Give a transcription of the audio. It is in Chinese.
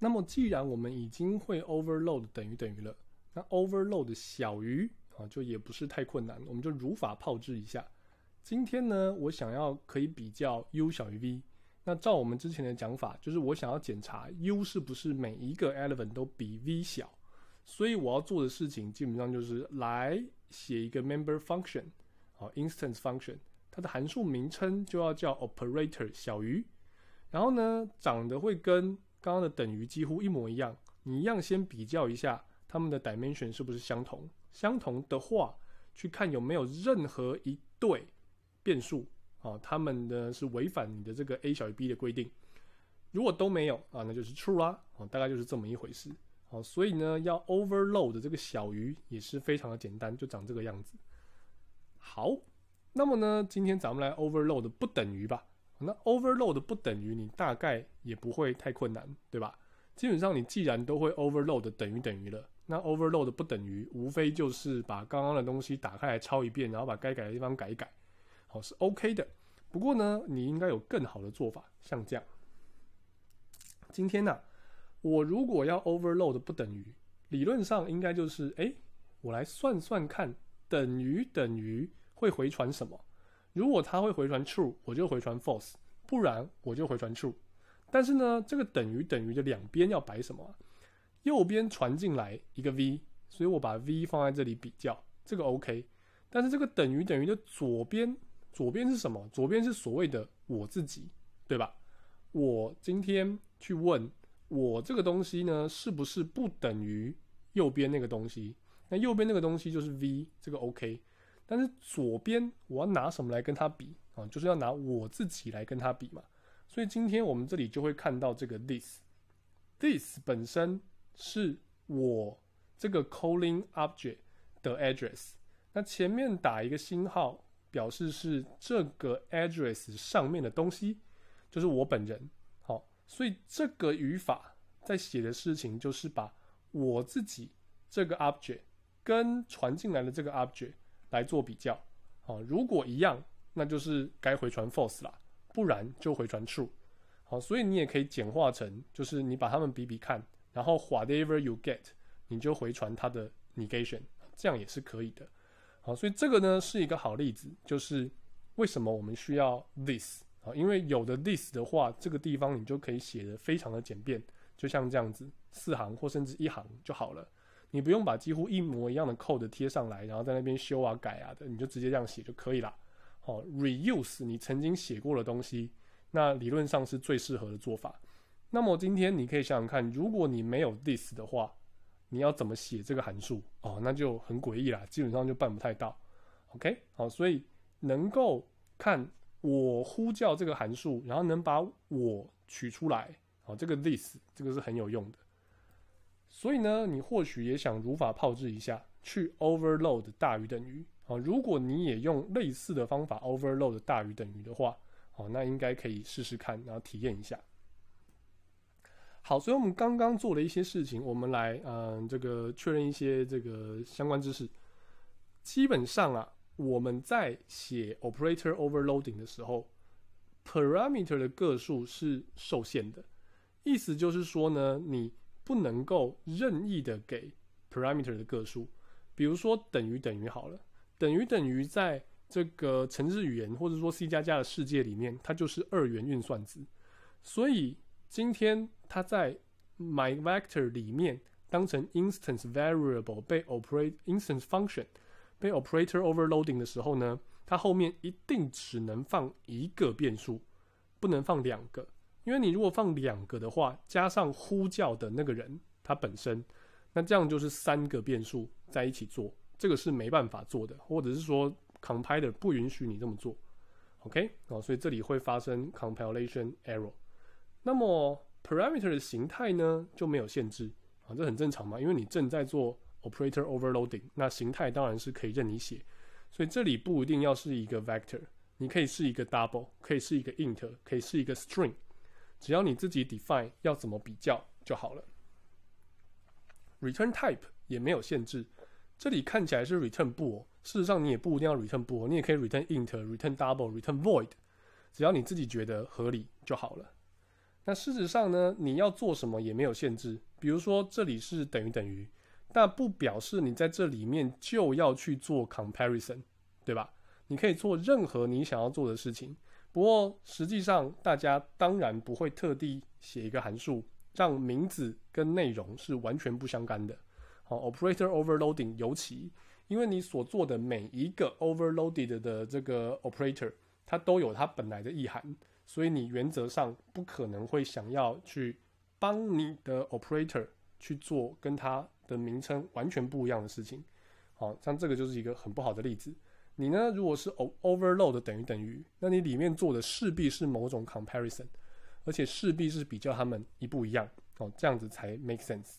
那么，既然我们已经会 overload 等于等于了，那 overload 小于啊，就也不是太困难，我们就如法炮制一下。今天呢，我想要可以比较 u 小于 v，那照我们之前的讲法，就是我想要检查 u 是不是每一个 element 都比 v 小，所以我要做的事情基本上就是来写一个 member function，啊，instance function，它的函数名称就要叫 operator 小于，然后呢，长得会跟刚刚的等于几乎一模一样，你一样先比较一下它们的 dimension 是不是相同，相同的话，去看有没有任何一对变数啊，它们呢是违反你的这个 a 小于 b 的规定。如果都没有啊，那就是 true 啊，大概就是这么一回事啊。所以呢，要 overload 这个小于也是非常的简单，就长这个样子。好，那么呢，今天咱们来 overload 不等于吧。那 overload 不等于你大概也不会太困难，对吧？基本上你既然都会 overload 等于等于了，那 overload 不等于，无非就是把刚刚的东西打开来抄一遍，然后把该改的地方改一改，好是 OK 的。不过呢，你应该有更好的做法，像这样。今天呢，我如果要 overload 不等于，理论上应该就是，哎，我来算算看，等于等于会回传什么？如果它会回传 true，我就回传 false，不然我就回传 true。但是呢，这个等于等于的两边要摆什么？右边传进来一个 v，所以我把 v 放在这里比较，这个 OK。但是这个等于等于的左边，左边是什么？左边是所谓的我自己，对吧？我今天去问，我这个东西呢，是不是不等于右边那个东西？那右边那个东西就是 v，这个 OK。但是左边我要拿什么来跟他比啊？就是要拿我自己来跟他比嘛。所以今天我们这里就会看到这个 this，this 本身是我这个 calling object 的 address。那前面打一个星号，表示是这个 address 上面的东西，就是我本人。好，所以这个语法在写的事情，就是把我自己这个 object 跟传进来的这个 object。来做比较，啊，如果一样，那就是该回传 false 啦，不然就回传 true，好，所以你也可以简化成，就是你把它们比比看，然后 whatever you get，你就回传它的 negation，这样也是可以的，好，所以这个呢是一个好例子，就是为什么我们需要 this，啊，因为有的 this 的话，这个地方你就可以写的非常的简便，就像这样子，四行或甚至一行就好了。你不用把几乎一模一样的 code 贴上来，然后在那边修啊改啊的，你就直接这样写就可以了。哦，reuse 你曾经写过的东西，那理论上是最适合的做法。那么今天你可以想想看，如果你没有 this 的话，你要怎么写这个函数？哦，那就很诡异啦，基本上就办不太到。OK，好，所以能够看我呼叫这个函数，然后能把我取出来，哦，这个 this 这个是很有用的。所以呢，你或许也想如法炮制一下，去 overload 大于等于啊。如果你也用类似的方法 overload 大于等于的话，好，那应该可以试试看，然后体验一下。好，所以我们刚刚做了一些事情，我们来嗯，这个确认一些这个相关知识。基本上啊，我们在写 operator overloading 的时候，parameter 的个数是受限的，意思就是说呢，你。不能够任意的给 parameter 的个数，比如说等于等于好了，等于等于在这个程式语言或者说 C 加加的世界里面，它就是二元运算子。所以今天它在 my vector 里面当成 instance variable 被 o p e r a t e instance function 被 operator overloading 的时候呢，它后面一定只能放一个变数，不能放两个。因为你如果放两个的话，加上呼叫的那个人他本身，那这样就是三个变数在一起做，这个是没办法做的，或者是说 compiler 不允许你这么做。OK 啊，所以这里会发生 compilation error。那么 parameter 的形态呢就没有限制啊，这很正常嘛，因为你正在做 operator overloading，那形态当然是可以任你写，所以这里不一定要是一个 vector，你可以是一个 double，可以是一个 int，可以是一个 string。只要你自己 define 要怎么比较就好了，return type 也没有限制，这里看起来是 return bool，事实上你也不一定要 return bool，你也可以 return int、return double、return void，只要你自己觉得合理就好了。那事实上呢，你要做什么也没有限制，比如说这里是等于等于，但不表示你在这里面就要去做 comparison，对吧？你可以做任何你想要做的事情。不过，实际上大家当然不会特地写一个函数，让名字跟内容是完全不相干的。好，operator overloading 尤其，因为你所做的每一个 overloaded 的这个 operator，它都有它本来的意涵，所以你原则上不可能会想要去帮你的 operator 去做跟它的名称完全不一样的事情。好像这个就是一个很不好的例子。你呢？如果是 over l o a d 等于等于，那你里面做的势必是某种 comparison，而且势必是比较它们一不一样哦，这样子才 make sense。